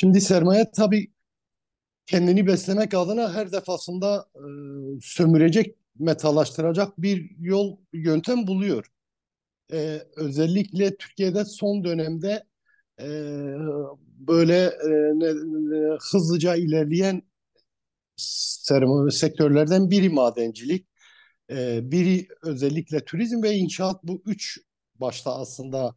Şimdi sermaye tabii kendini beslemek adına her defasında e, sömürecek, metalaştıracak bir yol, yöntem buluyor. E, özellikle Türkiye'de son dönemde e, böyle e, ne, ne, hızlıca ilerleyen sermaye sektörlerden biri madencilik, e, biri özellikle turizm ve inşaat bu üç başta aslında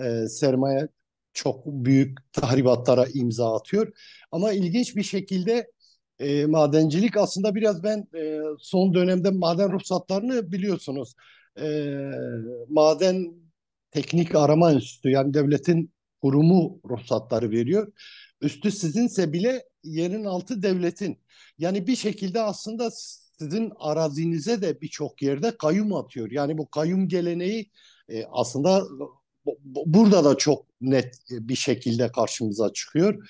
e, sermaye çok büyük tahribatlara imza atıyor. Ama ilginç bir şekilde e, madencilik aslında biraz ben e, son dönemde maden ruhsatlarını biliyorsunuz. E, maden Teknik Arama üstü yani devletin kurumu ruhsatları veriyor. Üstü sizinse bile yerin altı devletin. Yani bir şekilde aslında sizin arazinize de birçok yerde kayyum atıyor. Yani bu kayyum geleneği e, aslında burada da çok net bir şekilde karşımıza çıkıyor.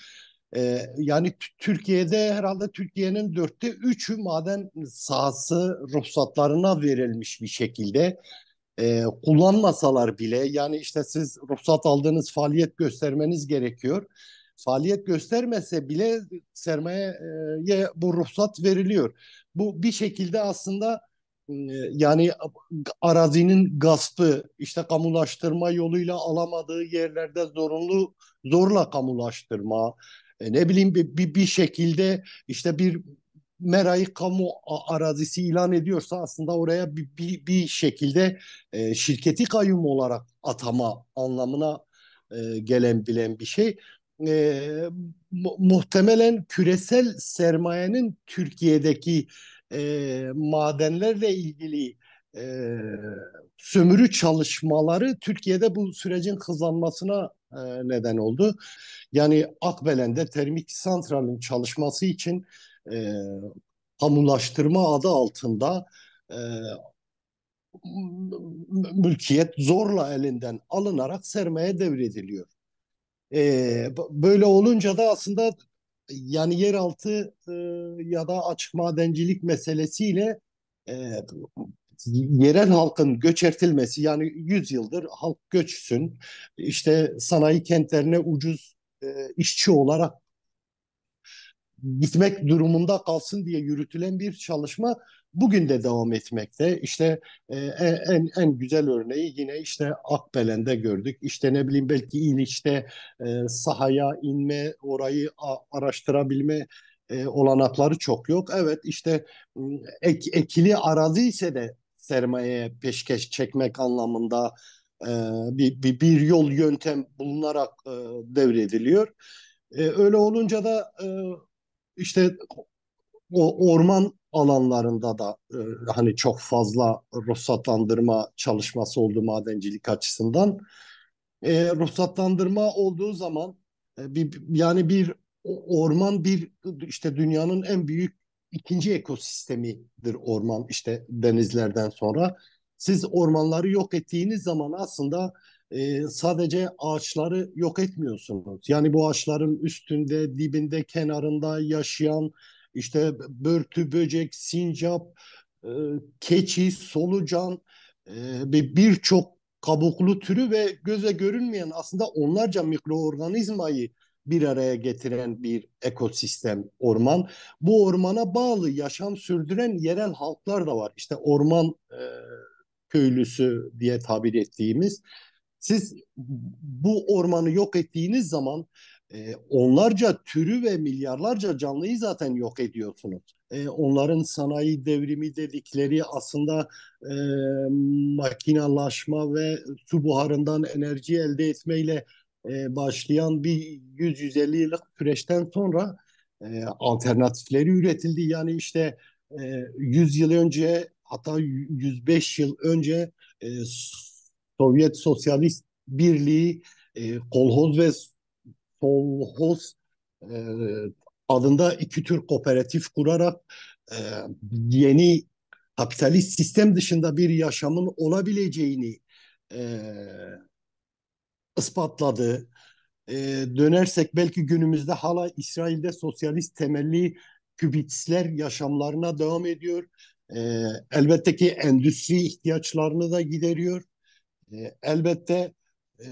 E, yani Türkiye'de herhalde Türkiye'nin dörtte üçü maden sahası ruhsatlarına verilmiş bir şekilde e, kullanmasalar bile yani işte siz ruhsat aldığınız faaliyet göstermeniz gerekiyor. Faaliyet göstermese bile sermayeye bu ruhsat veriliyor. Bu bir şekilde aslında ee, yani arazinin gaspı, işte kamulaştırma yoluyla alamadığı yerlerde zorunlu zorla kamulaştırma, e, ne bileyim bir, bir, bir şekilde işte bir Mera'yı kamu arazisi ilan ediyorsa aslında oraya bir, bir, bir şekilde e, şirketi kayyum olarak atama anlamına e, gelen bilen bir şey. E, mu muhtemelen küresel sermayenin Türkiye'deki e, madenlerle ilgili e, sömürü çalışmaları Türkiye'de bu sürecin hızlanmasına e, neden oldu. Yani Akbelen'de termik santralin çalışması için e, kamulaştırma adı altında e, mülkiyet zorla elinden alınarak sermaye devrediliyor. E, böyle olunca da aslında yani yeraltı e, ya da açık madencilik meselesiyle e, yerel halkın göç ertilmesi yani 100 yıldır halk göçsün işte sanayi kentlerine ucuz e, işçi olarak gitmek durumunda kalsın diye yürütülen bir çalışma bugün de devam etmekte. İşte e, en en güzel örneği yine işte Akbelen'de gördük. İşte ne bileyim belki İliç'te e, sahaya inme, orayı a, araştırabilme e, olanakları çok yok. Evet işte ek, ekili arazi ise de sermayeye peşkeş çekmek anlamında e, bir, bir, bir yol yöntem bulunarak e, devrediliyor. E, öyle olunca da e, işte o orman alanlarında da e, hani çok fazla ruhsatlandırma çalışması oldu madencilik açısından. E, ruhsatlandırma olduğu zaman e, bir, yani bir orman bir işte dünyanın en büyük ikinci ekosistemidir orman işte denizlerden sonra. Siz ormanları yok ettiğiniz zaman aslında e, sadece ağaçları yok etmiyorsunuz. Yani bu ağaçların üstünde, dibinde, kenarında yaşayan işte börtü, böcek, sincap, e, keçi, solucan ve birçok kabuklu türü ve göze görünmeyen aslında onlarca mikroorganizmayı bir araya getiren bir ekosistem orman. Bu ormana bağlı yaşam sürdüren yerel halklar da var. İşte orman e, köylüsü diye tabir ettiğimiz. Siz bu ormanı yok ettiğiniz zaman e, onlarca türü ve milyarlarca canlıyı zaten yok ediyorsunuz. E, onların sanayi devrimi dedikleri aslında e, makinalaşma ve su buharından enerji elde etmeyle e, başlayan bir 100-150 yıllık süreçten sonra e, alternatifleri üretildi. Yani işte e, 100 yıl önce hatta 105 yıl önce e, Sovyet Sosyalist Birliği e, kolhoz ve solhoz e, adında iki tür kooperatif kurarak e, yeni kapitalist sistem dışında bir yaşamın olabileceğini e, ispatladı. E, dönersek belki günümüzde hala İsrail'de sosyalist temelli kübitsler yaşamlarına devam ediyor. E, elbette ki endüstri ihtiyaçlarını da gideriyor. E, elbette e,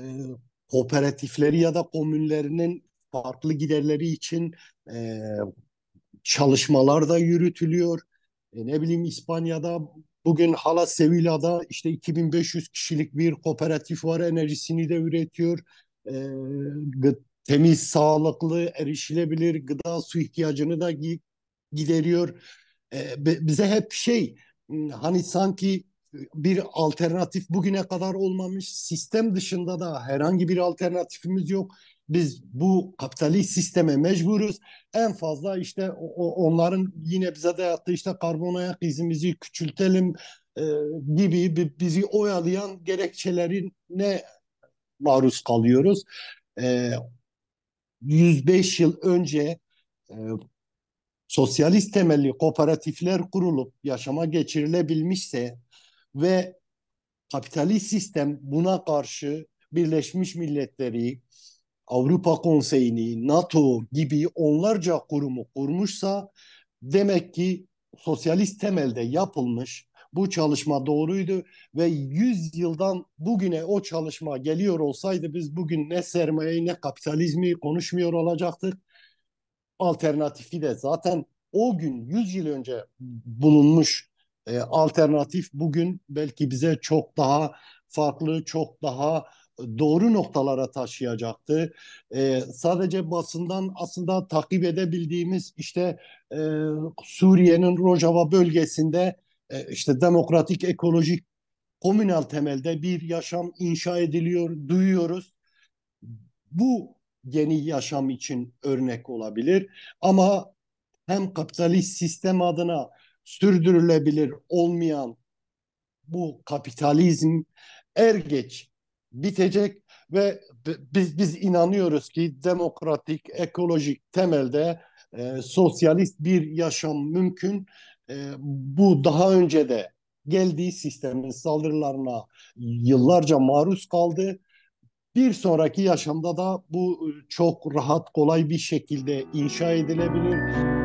kooperatifleri ya da komünlerinin farklı giderleri için e, çalışmalar da yürütülüyor. E, ne bileyim İspanya'da Bugün hala Sevilla'da işte 2500 kişilik bir kooperatif var enerjisini de üretiyor. E, temiz, sağlıklı, erişilebilir gıda su ihtiyacını da gideriyor. E, bize hep şey ıı, hani sanki bir alternatif bugüne kadar olmamış sistem dışında da herhangi bir alternatifimiz yok. Biz bu kapitalist sisteme mecburuz. En fazla işte o, onların yine bize dayattığı işte karbon ayak izimizi küçültelim e, gibi bizi oyalayan ne maruz kalıyoruz. E, 105 yıl önce e, sosyalist temelli kooperatifler kurulup yaşama geçirilebilmişse ve kapitalist sistem buna karşı Birleşmiş Milletleri, Avrupa Konseyi'ni, NATO gibi onlarca kurumu kurmuşsa demek ki sosyalist temelde yapılmış bu çalışma doğruydu ve 100 yıldan bugüne o çalışma geliyor olsaydı biz bugün ne sermayeyi ne kapitalizmi konuşmuyor olacaktık. Alternatifi de zaten o gün 100 yıl önce bulunmuş e, alternatif bugün belki bize çok daha farklı, çok daha doğru noktalara taşıyacaktı. E, sadece basından aslında takip edebildiğimiz işte e, Suriye'nin Rojava bölgesinde e, işte demokratik, ekolojik, komünal temelde bir yaşam inşa ediliyor, duyuyoruz. Bu yeni yaşam için örnek olabilir ama hem kapitalist sistem adına sürdürülebilir olmayan bu kapitalizm er geç bitecek ve biz biz inanıyoruz ki demokratik, ekolojik temelde e, sosyalist bir yaşam mümkün. E, bu daha önce de geldiği sistemin saldırılarına yıllarca maruz kaldı. Bir sonraki yaşamda da bu e, çok rahat, kolay bir şekilde inşa edilebilir.